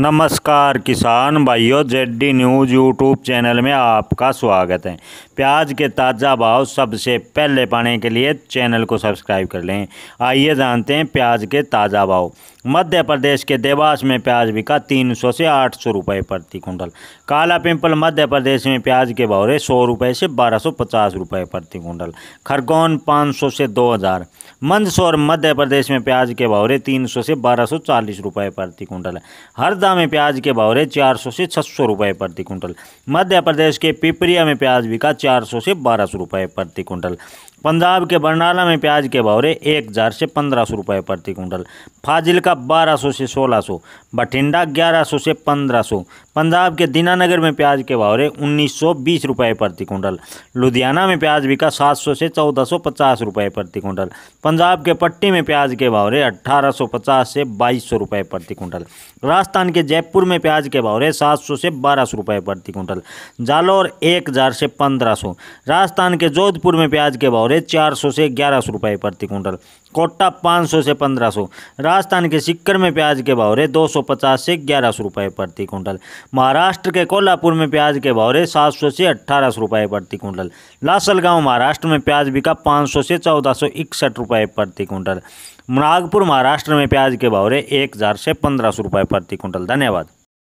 नमस्कार किसान भाइयों जेडी न्यूज़ यूट्यूब चैनल में आपका स्वागत है प्याज के ताज़ा भाव सबसे पहले पाने के लिए चैनल को सब्सक्राइब कर लें आइए जानते हैं प्याज के ताज़ा भाव मध्य प्रदेश के देवास में प्याज बिका 300 से 800 रुपए प्रति कुंटल काला पिंपल मध्य प्रदेश में प्याज के भाव रहे सौ रुपये से बारह रुपये प्रति कुंटल खरगोन पाँच से दो मंदसौर मध्य प्रदेश में प्याज के भाव रहे तीन से बारह रुपये प्रति कुंटल हरदा कोलकाता में प्याज के भाव रहे चार सौ से छह सौ रुपए प्रति कुंटल मध्य प्रदेश के पिपरिया में प्याज बिका चार सौ से बारह सौ रुपए प्रति कुंटल पंजाब के बरनाला में प्याज के भाव रहे एक हज़ार से पंद्रह सौ रुपए प्रति कुंटल फाजिल का बारह सौ से सोलह सौ बठिंडा ग्यारह सौ से पंद्रह सौ पंजाब के दीनानगर में प्याज के भाव रहे उन्नीस सौ बीस रुपए प्रति कुंटल लुधियाना में प्याज बिका सात सौ से चौदह सौ पचास रुपए प्रति कुंटल पंजाब के पट्टी में प्याज के भाव रहे अट्ठारह सौ पचास से बाईस सौ रुपए प्रति कुंटल राजस्थान के के जयपुर में प्याज के भाव रहे सात सौ से बारह सौ रुपये प्रति कुंटल जालौर एक हज़ार से पंद्रह सौ राजस्थान के जोधपुर में प्याज के भाव रहे चार सौ से ग्यारह सौ रुपये प्रति कुंटल कोटा 500 से 1500 राजस्थान के सिक्कर में प्याज के भाव रहे 250 से ग्यारह सौ रुपये प्रति कुंटल महाराष्ट्र के कोल्हापुर में प्याज के भाव रहे 700 से अट्ठारह सौ रुपये प्रति कुंटल लासलगांव महाराष्ट्र में प्याज बिका 500 से चौदह सौ इकसठ रुपये प्रति कुंटल नागपुर महाराष्ट्र में प्याज के भाव रहे एक हज़ार से पंद्रह सौ रुपये प्रति कुंटल धन्यवाद